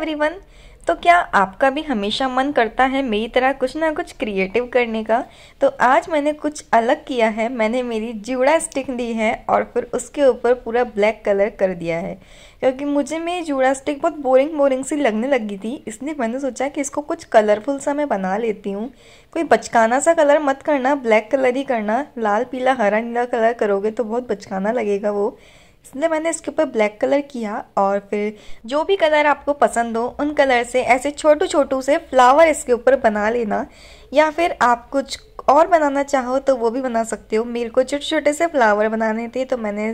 everyone तो क्या आपका भी हमेशा मन करता है मेरी तरह कुछ ना कुछ क्रिएटिव करने का तो आज मैंने कुछ अलग किया है मैंने मेरी जूड़ा स्टिक दी है और फिर उसके ऊपर पूरा ब्लैक कलर कर दिया है क्योंकि मुझे मेरी जूड़ा स्टिक बहुत बोरिंग बोरिंग सी लगने लगी थी इसलिए मैंने सोचा कि इसको कुछ कलरफुल सा मैं बना लेती हूँ कोई बचकाना सा कलर मत करना ब्लैक कलर ही करना लाल पीला हरा नीला कलर करोगे तो बहुत बचकाना लगेगा वो इसलिए मैंने इसके ऊपर ब्लैक कलर किया और फिर जो भी कलर आपको पसंद हो उन कलर से ऐसे छोटू छोटू से फ्लावर इसके ऊपर बना लेना या फिर आप कुछ और बनाना चाहो तो वो भी बना सकते हो मेरे को छोटे छोटे से फ्लावर बनाने थे तो मैंने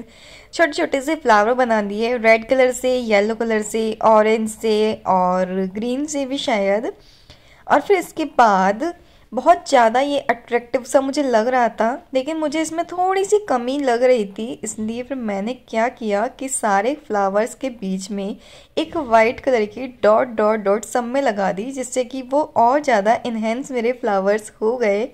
छोटे छोटे से फ्लावर बना दिए रेड कलर से येलो कलर से ऑरेंज से और ग्रीन से भी शायद और फिर इसके बाद बहुत ज़्यादा ये अट्रैक्टिव सा मुझे लग रहा था लेकिन मुझे इसमें थोड़ी सी कमी लग रही थी इसलिए फिर मैंने क्या किया कि सारे फ्लावर्स के बीच में एक वाइट कलर की डॉट डॉट डॉट सब में लगा दी जिससे कि वो और ज़्यादा इन्हेंस मेरे फ्लावर्स हो गए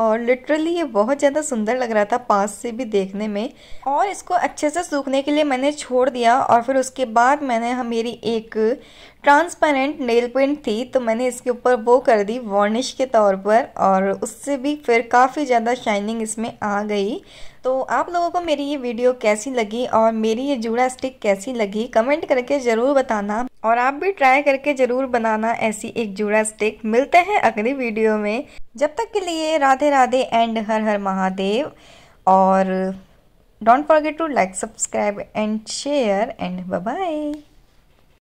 और लिटरली ये बहुत ज़्यादा सुंदर लग रहा था पास से भी देखने में और इसको अच्छे से सूखने के लिए मैंने छोड़ दिया और फिर उसके बाद मैंने मेरी एक ट्रांसपेरेंट नेल पेंट थी तो मैंने इसके ऊपर वो कर दी वार्निश के तौर पर और उससे भी फिर काफ़ी ज़्यादा शाइनिंग इसमें आ गई तो आप लोगों को मेरी ये वीडियो कैसी लगी और मेरी ये जूड़ा स्टिक कैसी लगी कमेंट करके ज़रूर बताना और आप भी ट्राई करके ज़रूर बनाना ऐसी एक जुड़ा स्टिक मिलते हैं अगली वीडियो में जब तक के लिए राधे राधे एंड हर हर महादेव और don't forget to like subscribe and share and bye